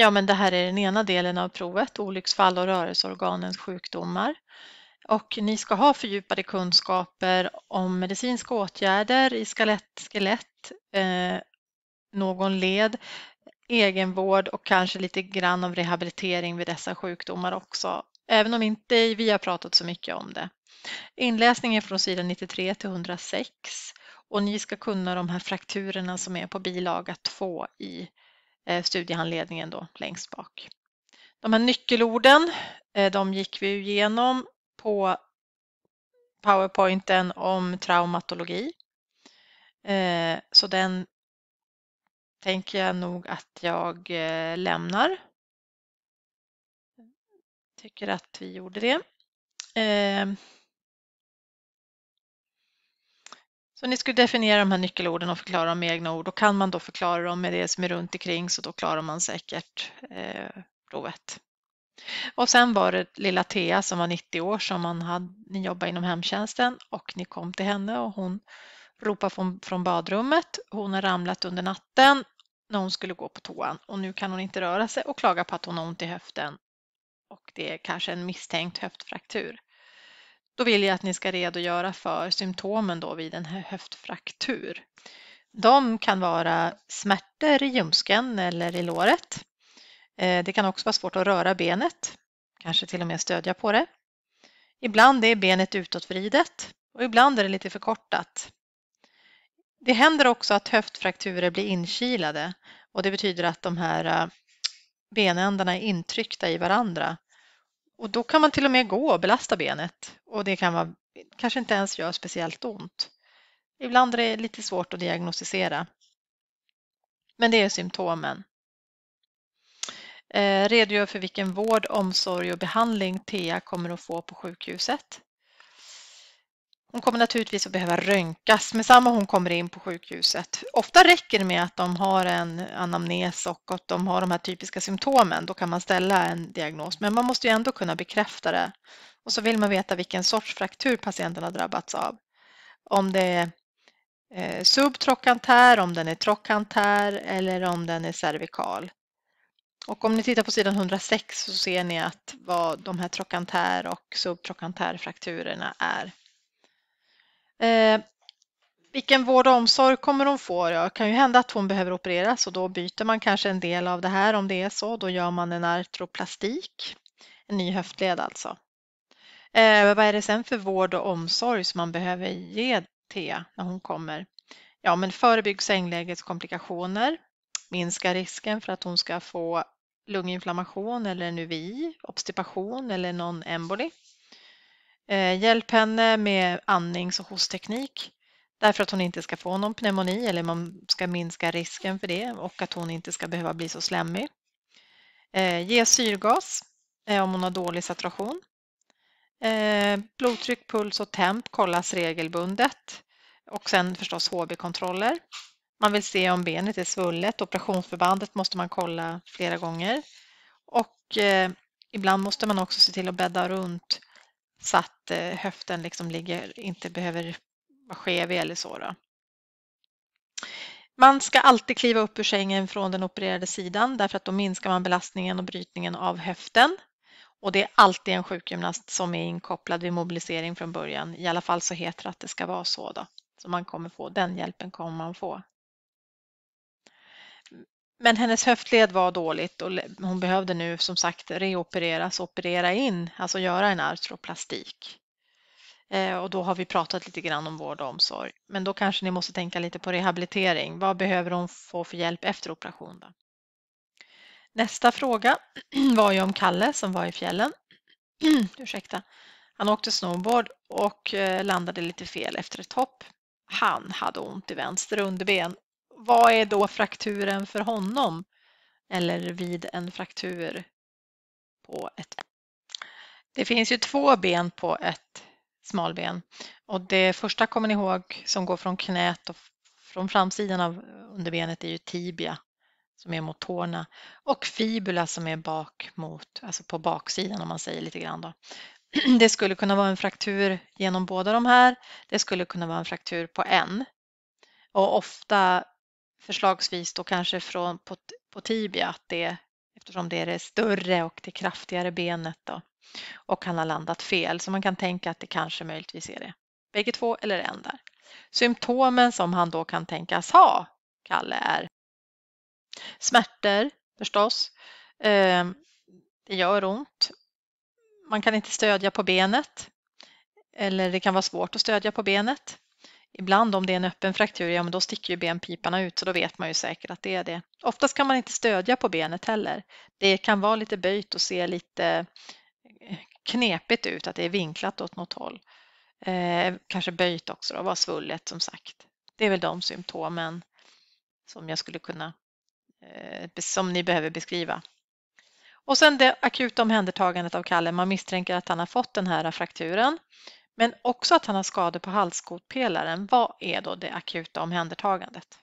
Ja, men det här är den ena delen av provet, olycksfall och rörelseorganens sjukdomar. Och ni ska ha fördjupade kunskaper om medicinska åtgärder i skelett, skelett eh, någon led, egenvård och kanske lite grann om rehabilitering vid dessa sjukdomar också. Även om inte vi har pratat så mycket om det. Inläsningen från sidan 93 till 106 och ni ska kunna de här frakturerna som är på bilaga 2 i Eh, studiehandledningen då längst bak. De här nyckelorden, eh, de gick vi igenom på powerpointen om traumatologi. Eh, så den tänker jag nog att jag lämnar. Tycker att vi gjorde det. Så ni skulle definiera de här nyckelorden och förklara dem med egna ord och kan man då förklara dem med det som är runt omkring så då klarar man säkert eh, provet. Och sen var det lilla Thea som var 90 år som man hade, ni jobbade inom hemtjänsten och ni kom till henne och hon ropade från, från badrummet. Hon har ramlat under natten när hon skulle gå på toan och nu kan hon inte röra sig och klaga på att hon har ont i höften och det är kanske en misstänkt höftfraktur. Då vill jag att ni ska redogöra för symptomen då vid en höftfraktur. De kan vara smärtor i ljumsken eller i låret. Eh, det kan också vara svårt att röra benet, kanske till och med stödja på det. Ibland är benet utåtvridet och ibland är det lite förkortat. Det händer också att höftfrakturer blir inkilade och det betyder att de här eh, benändarna är intryckta i varandra och då kan man till och med gå och belasta benet och det kan vara, kanske inte ens gör speciellt ont. Ibland är det lite svårt att diagnostisera. Men det är symptomen. Eh, redogör för vilken vård, omsorg och behandling TEA kommer att få på sjukhuset. Hon kommer naturligtvis att behöva röntgas med samma hon kommer in på sjukhuset. Ofta räcker det med att de har en anamnes och att de har de här typiska symptomen. Då kan man ställa en diagnos, men man måste ju ändå kunna bekräfta det. Och så vill man veta vilken sorts fraktur patienten har drabbats av. Om det är eh, subtrokantär, om den är trokantär eller om den är cervikal. Och om ni tittar på sidan 106 så ser ni att vad de här trokantär och subtrokantär-frakturerna är. Eh, vilken vård och omsorg kommer hon få? Det kan ju hända att hon behöver opereras och då byter man kanske en del av det här om det är så. Då gör man en artroplastik, en ny höftled alltså. Eh, vad är det sen för vård och omsorg som man behöver ge Thea när hon kommer? Ja, men förebygg sänglägets komplikationer, minska risken för att hon ska få lunginflammation eller en UVI, obstipation eller någon emboli. Eh, hjälp henne med andnings och hostteknik därför att hon inte ska få någon pneumoni eller man ska minska risken för det och att hon inte ska behöva bli så slemmig. Eh, ge syrgas eh, om hon har dålig saturation. Blodtryck, puls och temp kollas regelbundet och sen förstås HB-kontroller. Man vill se om benet är svullet, operationsförbandet måste man kolla flera gånger och ibland måste man också se till att bädda runt så att eh, höften liksom ligger, inte behöver vara skev eller så. Då. Man ska alltid kliva upp ur sängen från den opererade sidan därför att då minskar man belastningen och brytningen av höften. Och det är alltid en sjukgymnast som är inkopplad vid mobilisering från början. I alla fall så heter det att det ska vara så. Då. Så man kommer få den hjälpen kommer man få men hennes höftled var dåligt och hon behövde nu som sagt reopereras, operera in, alltså göra en artroplastik. Eh, och då har vi pratat lite grann om vård och omsorg. Men då kanske ni måste tänka lite på rehabilitering. Vad behöver hon få för hjälp efter operation? Då? Nästa fråga var ju om Kalle som var i fjällen. Ursäkta. Han åkte snowboard och eh, landade lite fel efter ett hopp. Han hade ont i vänster underben vad är då frakturen för honom? Eller vid en fraktur på ett... Det finns ju två ben på ett smalben och det första kommer ni ihåg som går från knät och från framsidan av underbenet är ju tibia som är mot tårna och fibula som är bak mot, alltså på baksidan om man säger lite grann då. Det skulle kunna vara en fraktur genom båda de här. Det skulle kunna vara en fraktur på en. Och ofta förslagsvis då kanske från, på, på tibia att det, eftersom det är det större och det kraftigare benet då, och han har landat fel. Så man kan tänka att det kanske möjligtvis är det bägge två eller en där. Symptomen som han då kan tänkas ha, Kalle, är smärtor förstås. Ehm, det gör ont. Man kan inte stödja på benet. Eller det kan vara svårt att stödja på benet. Ibland om det är en öppen fraktur, ja men då sticker ju benpiparna ut så då vet man ju säkert att det är det. Oftast kan man inte stödja på benet heller. Det kan vara lite böjt och se lite eh, knepigt ut, att det är vinklat åt något håll. Eh, kanske böjt också då, var svullet som sagt. Det är väl de symptomen som jag skulle kunna, eh, som ni behöver beskriva. Och sen det akuta omhändertagandet av Kalle. Man misstänker att han har fått den här frakturen. Men också att han har skador på halskotpelaren. Vad är då det akuta omhändertagandet?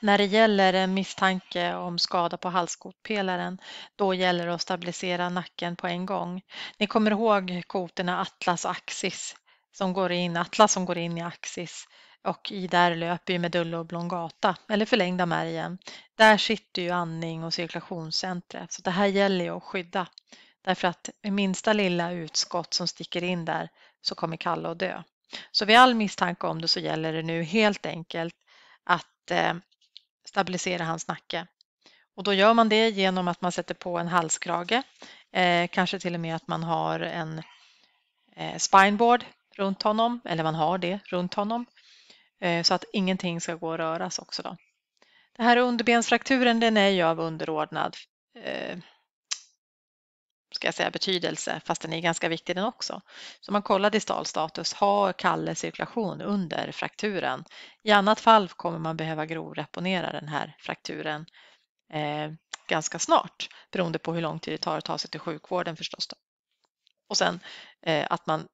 När det gäller en misstanke om skada på halskotpelaren, då gäller det att stabilisera nacken på en gång. Ni kommer ihåg koterna Atlas och Axis som går in, Atlas som går in i Axis och i där löper ju medulla blongata eller förlängda märgen. Där sitter ju andning och cirkulationscentret så det här gäller ju att skydda Därför att minsta lilla utskott som sticker in där så kommer Kalle att dö. Så vid all misstanke om det så gäller det nu helt enkelt att eh, stabilisera hans nacke. Och då gör man det genom att man sätter på en halskrage, eh, kanske till och med att man har en eh, spineboard runt honom, eller man har det runt honom, eh, så att ingenting ska gå att röras också. Då. Den här underbensfrakturen den är ju av underordnad eh, ska jag säga, betydelse, fast den är ganska viktig den också. Så man kollar distalstatus, har Kalle cirkulation under frakturen? I annat fall kommer man behöva grovreponera den här frakturen eh, ganska snart, beroende på hur lång tid det tar att ta sig till sjukvården förstås. Då. Och sen eh, att man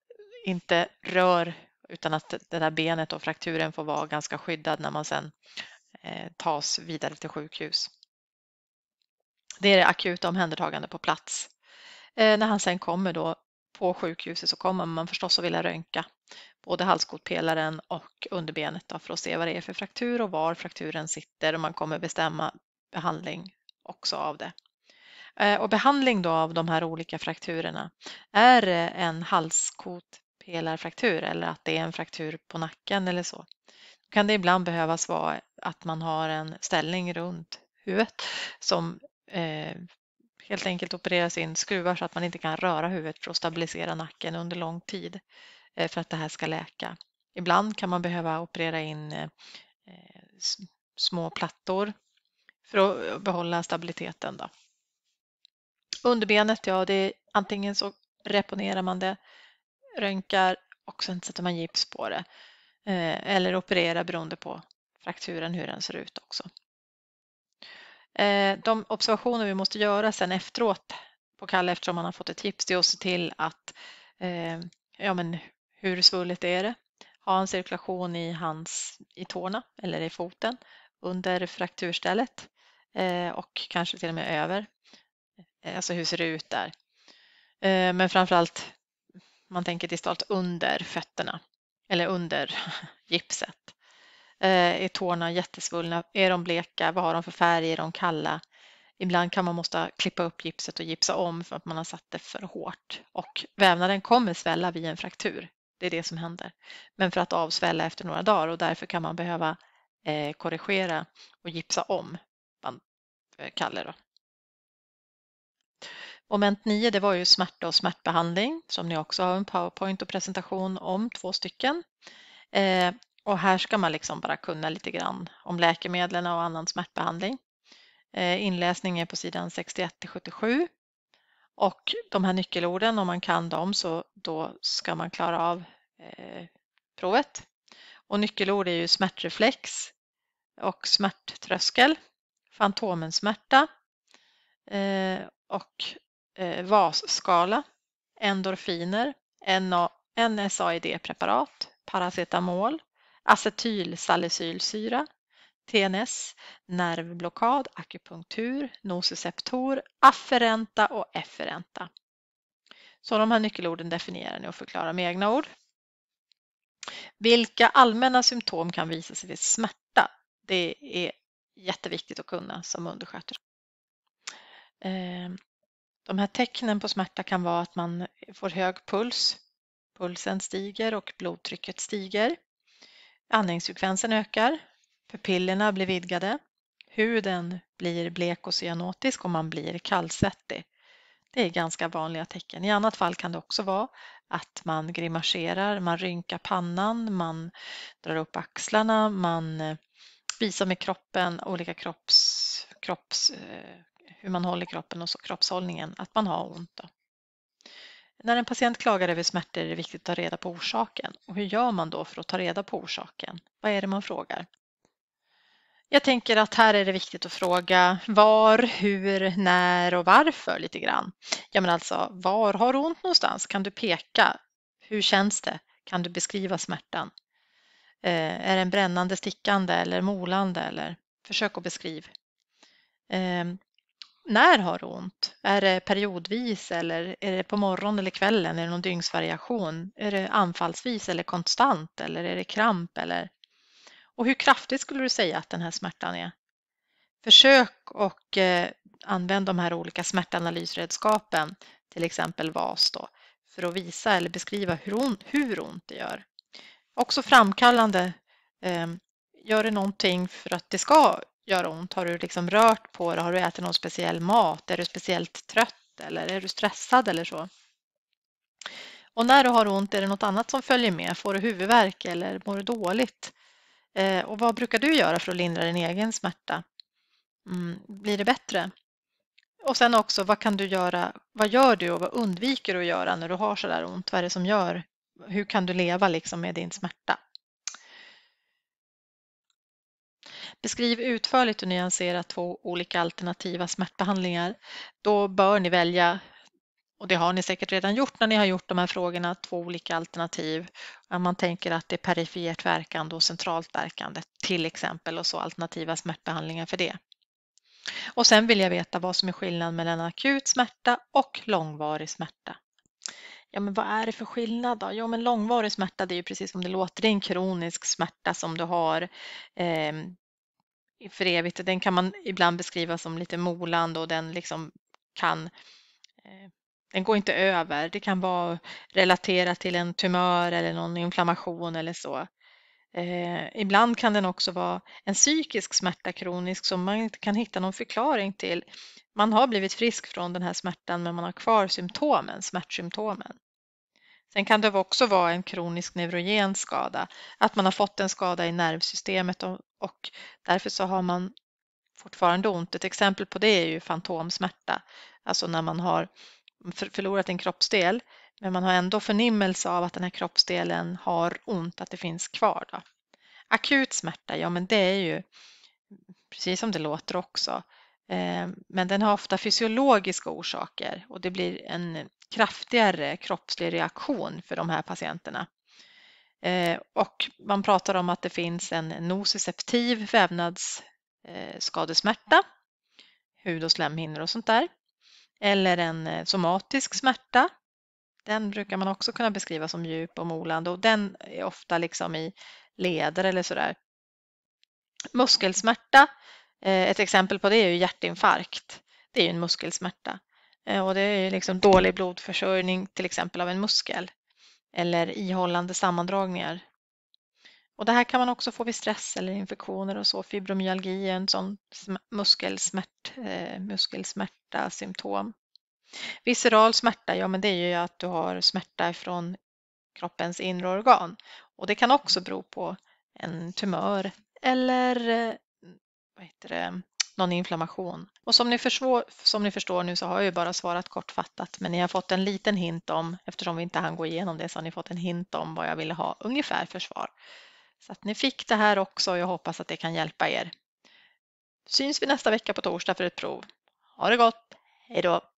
inte rör utan att det där benet och frakturen får vara ganska skyddad när man sen eh, tas vidare till sjukhus. Det är det akuta omhändertagande på plats Eh, när han sen kommer då på sjukhuset så kommer man förstås att vilja röntga både halskotpelaren och underbenet då, för att se vad det är för fraktur och var frakturen sitter och man kommer bestämma behandling också av det. Eh, och behandling då av de här olika frakturerna, är det en halskotpelarfraktur eller att det är en fraktur på nacken eller så, då kan det ibland behövas vara att man har en ställning runt huvudet som eh, helt enkelt opereras in skruvar så att man inte kan röra huvudet för att stabilisera nacken under lång tid eh, för att det här ska läka. Ibland kan man behöva operera in eh, eh, små plattor för att behålla stabiliteten. Då. Underbenet, ja, det är, antingen så reponerar man det, röntgar och sen sätter man gips på det. Eller opererar beroende på frakturen, hur den ser ut också. Eh, de observationer vi måste göra sen efteråt på Kalle eftersom han har fått ett tips det är att se till att eh, ja, men hur svullet är det? Har han cirkulation i, hans, i tårna eller i foten under frakturstället eh, och kanske till och med över? Alltså hur ser det ut där? Men framförallt man tänker distalt under fötterna eller under gipset. Eh, är tårna jättesvullna? Är de bleka? Vad har de för färg? Är de kalla? Ibland kan man måste klippa upp gipset och gipsa om för att man har satt det för hårt och vävnaden kommer svälla vid en fraktur. Det är det som händer. Men för att avsvälla efter några dagar och därför kan man behöva eh, korrigera och gipsa om, man eh, kallar det. Moment 9 det var ju smärta och smärtbehandling som ni också har en powerpoint och presentation om, två stycken. Och här ska man liksom bara kunna lite grann om läkemedlen och annan smärtbehandling. Eh, inläsning är på sidan 61 till 77 och de här nyckelorden, om man kan dem så då ska man klara av eh, provet. Och nyckelord är ju smärtreflex och smärttröskel, fantomensmärta eh, och eh, VAS-skala, endorfiner, NSAID-preparat, paracetamol, acetylsalicylsyra, TNS, nervblockad, akupunktur, nociceptor, afferenta och efferenta. Så de här nyckelorden definierar ni och förklarar med egna ord. Vilka allmänna symptom kan visa sig vid smärta? Det är jätteviktigt att kunna som undersköterska. Ehm, de här tecknen på smärta kan vara att man får hög puls, pulsen stiger och blodtrycket stiger. Andningsfrekvensen ökar, pupillerna blir vidgade, huden blir blek och cyanotisk och man blir kallsvettig. Det är ganska vanliga tecken. I annat fall kan det också vara att man grimaserar, man rynkar pannan, man drar upp axlarna, man eh, visar med kroppen olika kropps, kropps eh, hur man håller kroppen och så kroppshållningen, att man har ont. Då. När en patient klagar över smärtor är det viktigt att ta reda på orsaken. Och hur gör man då för att ta reda på orsaken? Vad är det man frågar? Jag tänker att här är det viktigt att fråga var, hur, när och varför lite grann. Ja, men alltså, var har du ont någonstans? Kan du peka? Hur känns det? Kan du beskriva smärtan? Eh, är den brännande, stickande eller molande? Eller? Försök att beskriva. Eh, när har du ont? Är det periodvis eller är det på morgonen eller kvällen? Är det någon dygnsvariation? Är det anfallsvis eller konstant eller är det kramp eller? Och hur kraftigt skulle du säga att den här smärtan är? Försök och eh, använd de här olika smärtanalysredskapen, till exempel VAS då, för att visa eller beskriva hur ont, hur ont det gör. Också framkallande, eh, gör det någonting för att det ska göra ont? Har du liksom rört på dig? Har du ätit någon speciell mat? Är du speciellt trött eller är du stressad eller så? Och när du har ont, är det något annat som följer med? Får du huvudvärk eller mår du dåligt? Eh, och vad brukar du göra för att lindra din egen smärta? Mm, blir det bättre? Och sen också, vad kan du göra? Vad gör du och vad undviker du att göra när du har sådär ont? Vad är det som gör? Hur kan du leva liksom med din smärta? Beskriv utförligt och nyanserat två olika alternativa smärtbehandlingar. Då bör ni välja, och det har ni säkert redan gjort när ni har gjort de här frågorna, två olika alternativ. Om man tänker att det är perifert verkande och centralt verkande till exempel och så alternativa smärtbehandlingar för det. Och sen vill jag veta vad som är skillnaden mellan akut smärta och långvarig smärta. Ja, men vad är det för skillnad då? Jo, men långvarig smärta, det är ju precis som det låter, det är en kronisk smärta som du har. Ehm, för evigt. Den kan man ibland beskriva som lite molande och den liksom kan eh, den går inte över. Det kan vara relaterat till en tumör eller någon inflammation eller så. Eh, ibland kan den också vara en psykisk smärta kronisk som man inte kan hitta någon förklaring till. Man har blivit frisk från den här smärtan men man har kvar symptomen, smärtsymptomen. Sen kan det också vara en kronisk neurogen skada, att man har fått en skada i nervsystemet och och därför så har man fortfarande ont. Ett exempel på det är ju fantomsmärta, alltså när man har förlorat en kroppsdel men man har ändå förnimmelse av att den här kroppsdelen har ont, att det finns kvar. Då. Akut smärta, ja men det är ju precis som det låter också. Eh, men den har ofta fysiologiska orsaker och det blir en kraftigare kroppslig reaktion för de här patienterna. Eh, och man pratar om att det finns en nociceptiv vävnadsskadesmärta, eh, hud och slemhinnor och sånt där. Eller en eh, somatisk smärta. Den brukar man också kunna beskriva som djup och molande och den är ofta liksom i leder eller sådär. Muskelsmärta, ett exempel på det är ju hjärtinfarkt. Det är ju en muskelsmärta och det är ju liksom dålig blodförsörjning till exempel av en muskel eller ihållande sammandragningar. Och det här kan man också få vid stress eller infektioner och så. Fibromyalgi är en sån muskelsmärt, eh, muskelsmärta symptom. Visceral smärta, ja men det är ju att du har smärta från kroppens inre organ och det kan också bero på en tumör eller eh, vad heter det, någon inflammation. Och som ni, försvår, som ni förstår nu så har jag ju bara svarat kortfattat, men ni har fått en liten hint om, eftersom vi inte hann gå igenom det, så har ni fått en hint om vad jag ville ha ungefär för svar. Så att ni fick det här också och jag hoppas att det kan hjälpa er. Syns vi nästa vecka på torsdag för ett prov. Ha det gott! Hej då!